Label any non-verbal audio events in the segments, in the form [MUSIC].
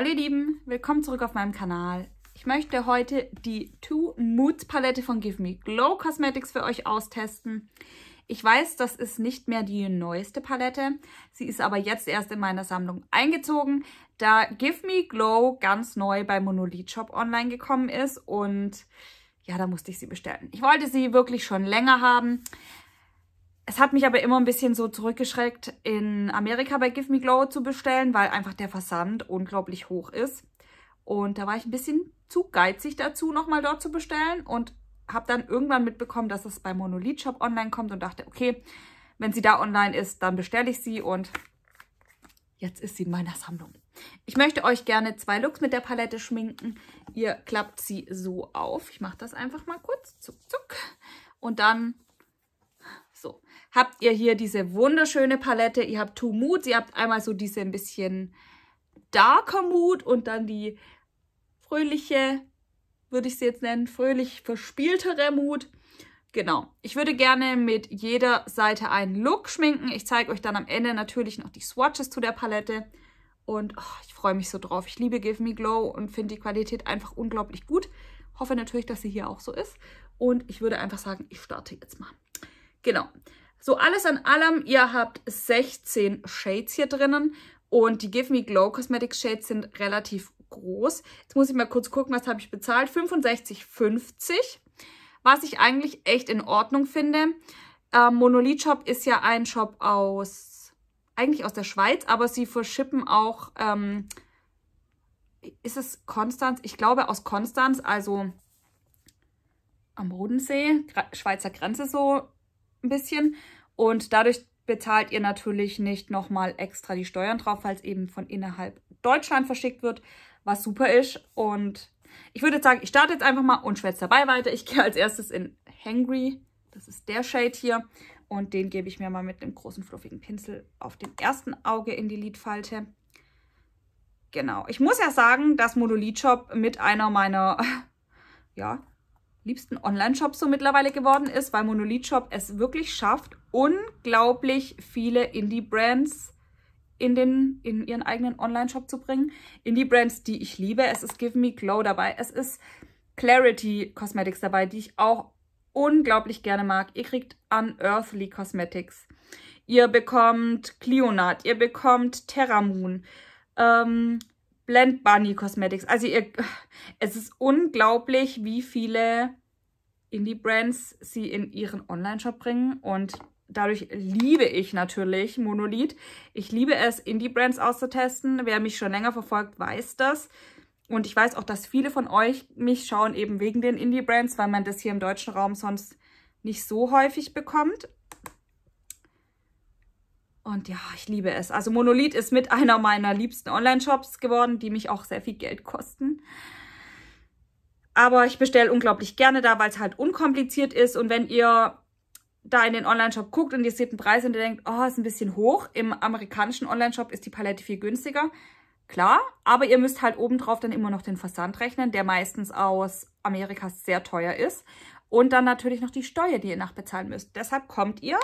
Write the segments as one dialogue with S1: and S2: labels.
S1: Hallo ihr Lieben, willkommen zurück auf meinem Kanal. Ich möchte heute die Two Moods Palette von Give Me Glow Cosmetics für euch austesten. Ich weiß, das ist nicht mehr die neueste Palette. Sie ist aber jetzt erst in meiner Sammlung eingezogen, da Give Me Glow ganz neu bei Monolith Shop online gekommen ist und ja, da musste ich sie bestellen. Ich wollte sie wirklich schon länger haben, es hat mich aber immer ein bisschen so zurückgeschreckt, in Amerika bei Give Me Glow zu bestellen, weil einfach der Versand unglaublich hoch ist. Und da war ich ein bisschen zu geizig dazu, nochmal dort zu bestellen und habe dann irgendwann mitbekommen, dass es bei Monolith Shop online kommt und dachte, okay, wenn sie da online ist, dann bestelle ich sie und jetzt ist sie in meiner Sammlung. Ich möchte euch gerne zwei Looks mit der Palette schminken. Ihr klappt sie so auf. Ich mache das einfach mal kurz. Zuck, zuck. Und dann habt ihr hier diese wunderschöne Palette. Ihr habt Two Moods, ihr habt einmal so diese ein bisschen darker Mood und dann die fröhliche, würde ich sie jetzt nennen, fröhlich verspieltere Mood. Genau, ich würde gerne mit jeder Seite einen Look schminken. Ich zeige euch dann am Ende natürlich noch die Swatches zu der Palette. Und oh, ich freue mich so drauf. Ich liebe Give Me Glow und finde die Qualität einfach unglaublich gut. Hoffe natürlich, dass sie hier auch so ist. Und ich würde einfach sagen, ich starte jetzt mal. Genau. So alles an allem, ihr habt 16 Shades hier drinnen und die Give Me Glow Cosmetics Shades sind relativ groß. Jetzt muss ich mal kurz gucken, was habe ich bezahlt. 65,50, was ich eigentlich echt in Ordnung finde. Ähm, Monolith Shop ist ja ein Shop aus, eigentlich aus der Schweiz, aber sie verschippen auch, ähm, ist es Konstanz? Ich glaube aus Konstanz, also am Bodensee, Schweizer Grenze so ein bisschen. Und dadurch bezahlt ihr natürlich nicht nochmal extra die Steuern drauf, falls eben von innerhalb Deutschland verschickt wird, was super ist. Und ich würde sagen, ich starte jetzt einfach mal und schwätze dabei weiter. Ich [LAUGHS] gehe als erstes in Hangry. Das ist der Shade hier. Und den gebe ich mir mal mit einem großen fluffigen Pinsel auf dem ersten Auge in die Lidfalte. Genau. Ich muss ja sagen, dass Monolithshop mit einer meiner [LAUGHS] ja, liebsten Online-Shop so mittlerweile geworden ist, weil Monolith Shop es wirklich schafft, unglaublich viele Indie-Brands in, den, in ihren eigenen Online-Shop zu bringen. Indie-Brands, die ich liebe. Es ist Give Me Glow dabei. Es ist Clarity Cosmetics dabei, die ich auch unglaublich gerne mag. Ihr kriegt Unearthly Cosmetics. Ihr bekommt Cleonat. Ihr bekommt Terramoon. Ähm, Blend Bunny Cosmetics. Also ihr, es ist unglaublich, wie viele Indie-Brands sie in ihren Online-Shop bringen und dadurch liebe ich natürlich Monolith. Ich liebe es, Indie-Brands auszutesten. Wer mich schon länger verfolgt, weiß das. Und ich weiß auch, dass viele von euch mich schauen eben wegen den Indie-Brands, weil man das hier im deutschen Raum sonst nicht so häufig bekommt. Und ja, ich liebe es. Also Monolith ist mit einer meiner liebsten Online-Shops geworden, die mich auch sehr viel Geld kosten. Aber ich bestelle unglaublich gerne da, weil es halt unkompliziert ist. Und wenn ihr da in den Online-Shop guckt und ihr seht einen Preis und ihr denkt, oh, ist ein bisschen hoch. Im amerikanischen Online-Shop ist die Palette viel günstiger. Klar, aber ihr müsst halt obendrauf dann immer noch den Versand rechnen, der meistens aus Amerika sehr teuer ist. Und dann natürlich noch die Steuer, die ihr nachbezahlen müsst. Deshalb kommt ihr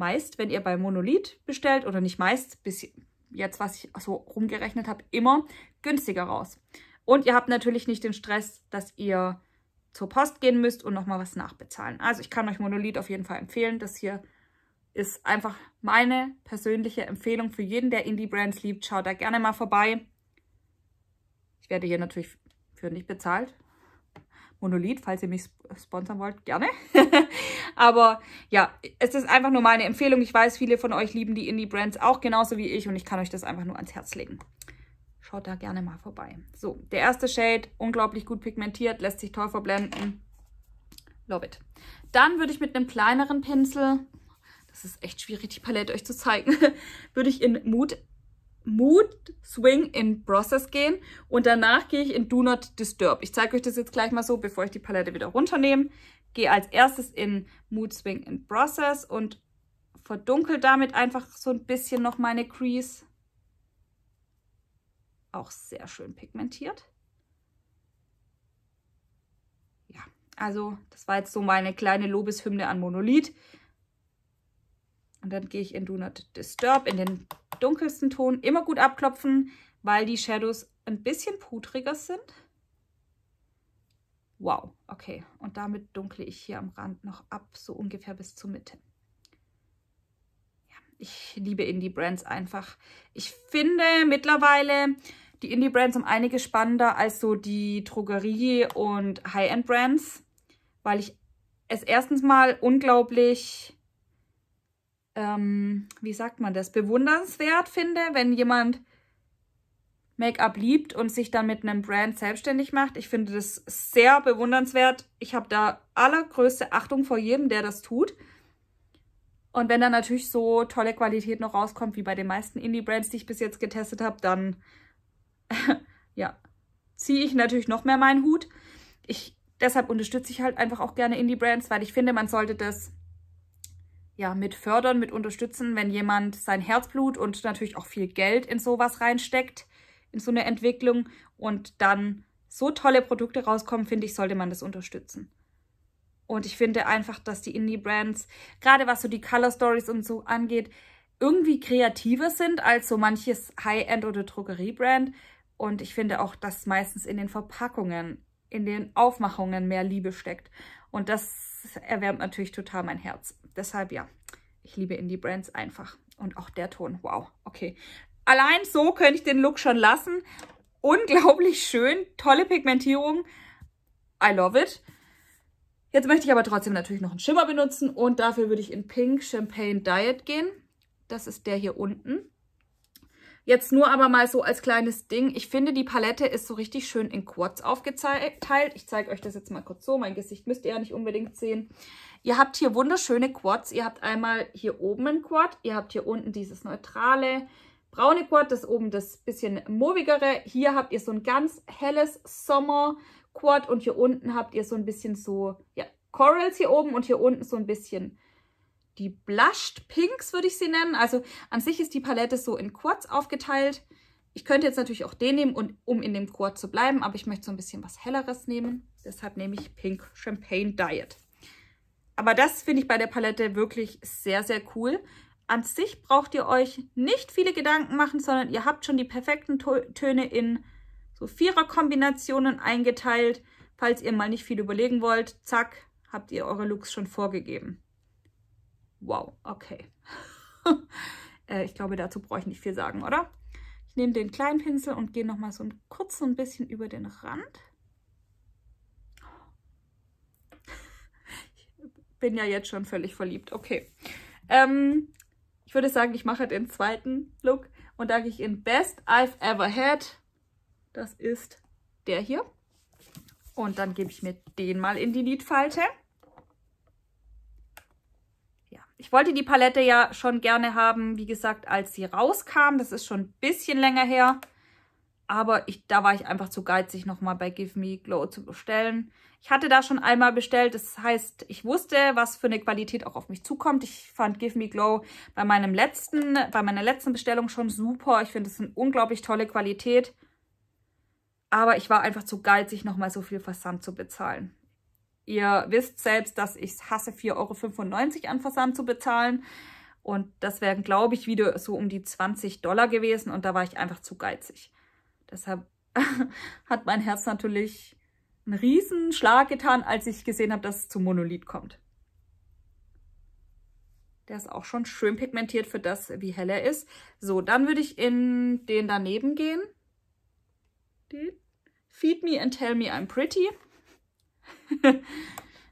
S1: meist, wenn ihr bei Monolith bestellt oder nicht meist, bis jetzt, was ich so rumgerechnet habe, immer günstiger raus. Und ihr habt natürlich nicht den Stress, dass ihr zur Post gehen müsst und nochmal was nachbezahlen. Also ich kann euch Monolith auf jeden Fall empfehlen. Das hier ist einfach meine persönliche Empfehlung für jeden, der Indie-Brands liebt. Schaut da gerne mal vorbei. Ich werde hier natürlich für nicht bezahlt. Monolith, falls ihr mich sponsern wollt, gerne. [LAUGHS] Aber ja, es ist einfach nur meine Empfehlung. Ich weiß, viele von euch lieben die Indie-Brands auch genauso wie ich und ich kann euch das einfach nur ans Herz legen. Schaut da gerne mal vorbei. So, der erste Shade, unglaublich gut pigmentiert, lässt sich toll verblenden. Love it. Dann würde ich mit einem kleineren Pinsel, das ist echt schwierig, die Palette euch zu zeigen, [LAUGHS] würde ich in Mut Mood Swing in Process gehen und danach gehe ich in Do Not Disturb. Ich zeige euch das jetzt gleich mal so, bevor ich die Palette wieder runternehme. Gehe als erstes in Mood Swing in Process und verdunkel damit einfach so ein bisschen noch meine Crease. Auch sehr schön pigmentiert. Ja, also das war jetzt so meine kleine Lobeshymne an Monolith. Und dann gehe ich in Do Not Disturb, in den dunkelsten Ton immer gut abklopfen, weil die Shadows ein bisschen pudriger sind. Wow, okay. Und damit dunkle ich hier am Rand noch ab, so ungefähr bis zur Mitte. Ja, ich liebe Indie-Brands einfach. Ich finde mittlerweile die Indie-Brands um einige spannender als so die Drogerie- und High-End-Brands, weil ich es erstens mal unglaublich ähm, wie sagt man das, bewundernswert finde, wenn jemand Make-up liebt und sich dann mit einem Brand selbstständig macht. Ich finde das sehr bewundernswert. Ich habe da allergrößte Achtung vor jedem, der das tut. Und wenn dann natürlich so tolle Qualität noch rauskommt, wie bei den meisten Indie-Brands, die ich bis jetzt getestet habe, dann [LAUGHS] ja, ziehe ich natürlich noch mehr meinen Hut. Ich, deshalb unterstütze ich halt einfach auch gerne Indie-Brands, weil ich finde, man sollte das ja, mit fördern, mit unterstützen, wenn jemand sein Herzblut und natürlich auch viel Geld in sowas reinsteckt, in so eine Entwicklung und dann so tolle Produkte rauskommen, finde ich, sollte man das unterstützen. Und ich finde einfach, dass die Indie-Brands, gerade was so die Color Stories und so angeht, irgendwie kreativer sind als so manches High-End- oder Drogerie-Brand. Und ich finde auch, dass meistens in den Verpackungen, in den Aufmachungen mehr Liebe steckt. Und das erwärmt natürlich total mein Herz deshalb ja, ich liebe Indie-Brands einfach. Und auch der Ton, wow, okay. Allein so könnte ich den Look schon lassen. Unglaublich schön, tolle Pigmentierung. I love it. Jetzt möchte ich aber trotzdem natürlich noch einen Schimmer benutzen und dafür würde ich in Pink Champagne Diet gehen. Das ist der hier unten. Jetzt nur aber mal so als kleines Ding. Ich finde, die Palette ist so richtig schön in Quads aufgeteilt. Ich zeige euch das jetzt mal kurz so. Mein Gesicht müsst ihr ja nicht unbedingt sehen. Ihr habt hier wunderschöne Quads. Ihr habt einmal hier oben ein Quad. Ihr habt hier unten dieses neutrale braune Quad. Das oben das bisschen movigere. Hier habt ihr so ein ganz helles Sommer-Quad. Und hier unten habt ihr so ein bisschen so ja, Corals hier oben und hier unten so ein bisschen die Blushed Pinks, würde ich sie nennen. Also an sich ist die Palette so in Quartz aufgeteilt. Ich könnte jetzt natürlich auch den nehmen, und, um in dem Quartz zu bleiben, aber ich möchte so ein bisschen was Helleres nehmen. Deshalb nehme ich Pink Champagne Diet. Aber das finde ich bei der Palette wirklich sehr, sehr cool. An sich braucht ihr euch nicht viele Gedanken machen, sondern ihr habt schon die perfekten Töne in so Vierer-Kombinationen eingeteilt. Falls ihr mal nicht viel überlegen wollt, zack, habt ihr eure Looks schon vorgegeben. Wow, okay. [LAUGHS] äh, ich glaube, dazu brauche ich nicht viel sagen, oder? Ich nehme den kleinen Pinsel und gehe nochmal so ein, kurz so ein bisschen über den Rand. Ich bin ja jetzt schon völlig verliebt. Okay. Ähm, ich würde sagen, ich mache den zweiten Look und da gehe ich in Best I've Ever Had. Das ist der hier. Und dann gebe ich mir den mal in die Lidfalte. Ich wollte die Palette ja schon gerne haben, wie gesagt, als sie rauskam. Das ist schon ein bisschen länger her. Aber ich, da war ich einfach zu geizig, nochmal bei Give Me Glow zu bestellen. Ich hatte da schon einmal bestellt. Das heißt, ich wusste, was für eine Qualität auch auf mich zukommt. Ich fand Give Me Glow bei, meinem letzten, bei meiner letzten Bestellung schon super. Ich finde, es ist eine unglaublich tolle Qualität. Aber ich war einfach zu geizig, nochmal so viel Versand zu bezahlen. Ihr wisst selbst, dass ich es hasse, 4,95 Euro an Versand zu bezahlen. Und das wären, glaube ich, wieder so um die 20 Dollar gewesen. Und da war ich einfach zu geizig. Deshalb [LAUGHS] hat mein Herz natürlich einen riesen Schlag getan, als ich gesehen habe, dass es zum Monolith kommt. Der ist auch schon schön pigmentiert für das, wie hell er ist. So, dann würde ich in den daneben gehen. Den. Feed me and tell me I'm pretty. [LAUGHS]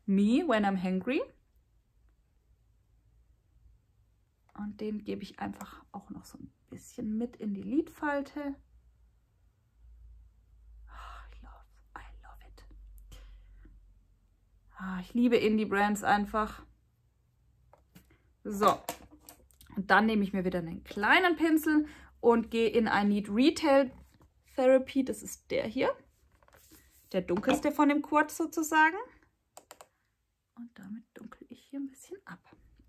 S1: Me when I'm hungry. Und den gebe ich einfach auch noch so ein bisschen mit in die Lidfalte. Ah, I love, I love it. Ah, ich liebe Indie-Brands einfach. So, und dann nehme ich mir wieder einen kleinen Pinsel und gehe in I Need Retail Therapy. Das ist der hier der dunkelste von dem Quartz sozusagen. Und damit dunkel ich hier ein bisschen ab.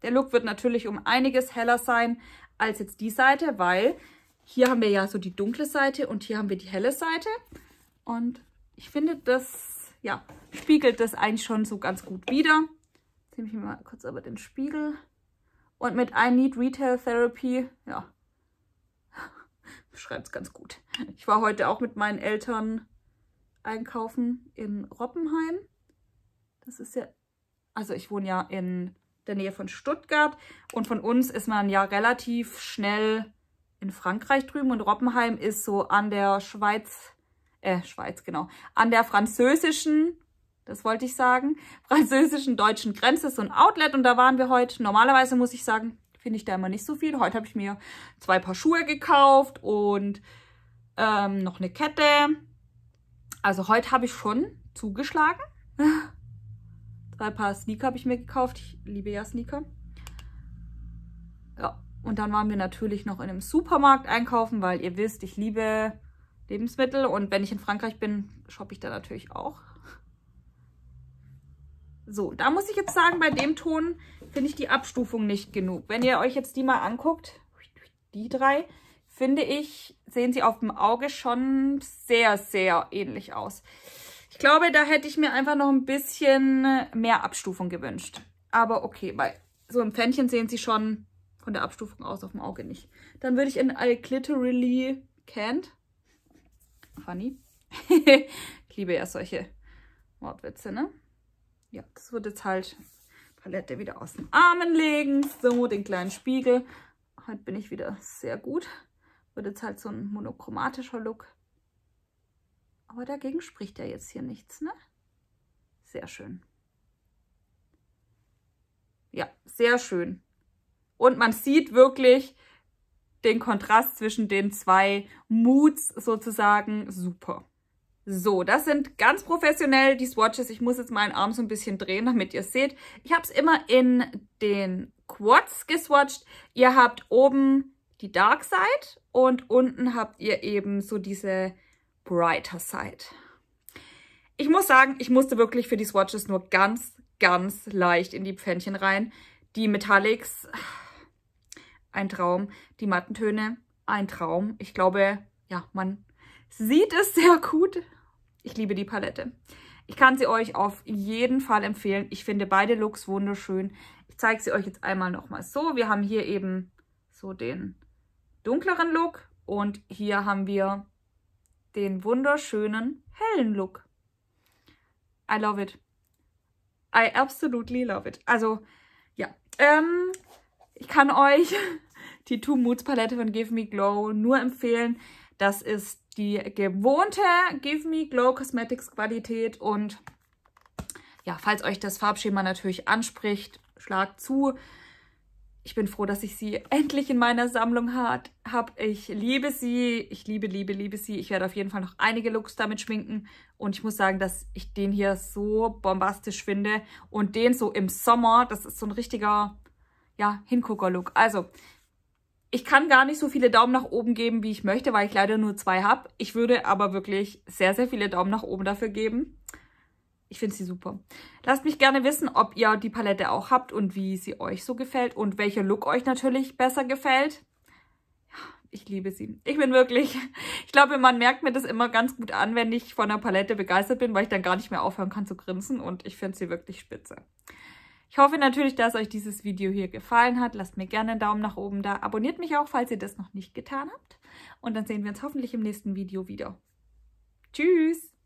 S1: Der Look wird natürlich um einiges heller sein als jetzt die Seite, weil hier haben wir ja so die dunkle Seite und hier haben wir die helle Seite. Und ich finde, das ja, spiegelt das eigentlich schon so ganz gut wieder. Jetzt nehme ich mir mal kurz aber den Spiegel. Und mit I Need Retail Therapy, ja, beschreibt [LAUGHS] es ganz gut. Ich war heute auch mit meinen Eltern einkaufen in Roppenheim. Das ist ja, also ich wohne ja in der Nähe von Stuttgart und von uns ist man ja relativ schnell in Frankreich drüben und Roppenheim ist so an der Schweiz, äh, Schweiz, genau, an der französischen, das wollte ich sagen, [LAUGHS] französischen deutschen Grenze, so ein Outlet und da waren wir heute. Normalerweise muss ich sagen, finde ich da immer nicht so viel. Heute habe ich mir zwei Paar Schuhe gekauft und ähm, noch eine Kette also heute habe ich schon zugeschlagen. [LAUGHS] Drei Paar Sneaker habe ich mir gekauft. Ich liebe ja Sneaker. Ja, und dann waren wir natürlich noch in einem Supermarkt einkaufen, weil ihr wisst, ich liebe Lebensmittel. Und wenn ich in Frankreich bin, shoppe ich da natürlich auch. So, da muss ich jetzt sagen, bei dem Ton finde ich die Abstufung nicht genug. Wenn ihr euch jetzt die mal anguckt, die drei, finde ich, sehen sie auf dem Auge schon sehr, sehr ähnlich aus. Ich glaube, da hätte ich mir einfach noch ein bisschen mehr Abstufung gewünscht. Aber okay, weil so im Pfännchen sehen sie schon von der Abstufung aus auf dem Auge nicht. Dann würde ich in I Glitterily Can't. Funny. [LAUGHS] ich liebe ja solche Wortwitze, ne? Ja, das wird jetzt halt Palette wieder aus den Armen legen. So, den kleinen Spiegel. Heute bin ich wieder sehr gut wird jetzt halt so ein monochromatischer Look. Aber dagegen spricht ja jetzt hier nichts, ne? Sehr schön. Ja, sehr schön. Und man sieht wirklich den Kontrast zwischen den zwei Moods sozusagen super. So, das sind ganz professionell die Swatches. Ich muss jetzt meinen Arm so ein bisschen drehen, damit ihr es seht. Ich habe es immer in den Quads geswatcht. Ihr habt oben die Dark Side und unten habt ihr eben so diese Brighter Side. Ich muss sagen, ich musste wirklich für die Swatches nur ganz, ganz leicht in die Pfännchen rein. Die Metallics, ein Traum. Die Mattentöne, ein Traum. Ich glaube, ja, man sieht es sehr gut. Ich liebe die Palette. Ich kann sie euch auf jeden Fall empfehlen. Ich finde beide Looks wunderschön. Ich zeige sie euch jetzt einmal nochmal so. Wir haben hier eben so den dunkleren Look und hier haben wir den wunderschönen hellen Look. I love it. I absolutely love it. Also, ja. Ähm, ich kann euch [LAUGHS] die Two Moods Palette von Give Me Glow nur empfehlen. Das ist die gewohnte Give Me Glow Cosmetics Qualität und ja, falls euch das Farbschema natürlich anspricht, schlagt zu ich bin froh, dass ich sie endlich in meiner Sammlung habe. Ich liebe sie. Ich liebe, liebe, liebe sie. Ich werde auf jeden Fall noch einige Looks damit schminken. Und ich muss sagen, dass ich den hier so bombastisch finde. Und den so im Sommer, das ist so ein richtiger ja, Hingucker-Look. Also, ich kann gar nicht so viele Daumen nach oben geben, wie ich möchte, weil ich leider nur zwei habe. Ich würde aber wirklich sehr, sehr viele Daumen nach oben dafür geben. Ich finde sie super. Lasst mich gerne wissen, ob ihr die Palette auch habt und wie sie euch so gefällt und welcher Look euch natürlich besser gefällt. Ich liebe sie. Ich bin wirklich, [LAUGHS] ich glaube, man merkt mir das immer ganz gut an, wenn ich von der Palette begeistert bin, weil ich dann gar nicht mehr aufhören kann zu grinsen und ich finde sie wirklich spitze. Ich hoffe natürlich, dass euch dieses Video hier gefallen hat. Lasst mir gerne einen Daumen nach oben da. Abonniert mich auch, falls ihr das noch nicht getan habt. Und dann sehen wir uns hoffentlich im nächsten Video wieder. Tschüss!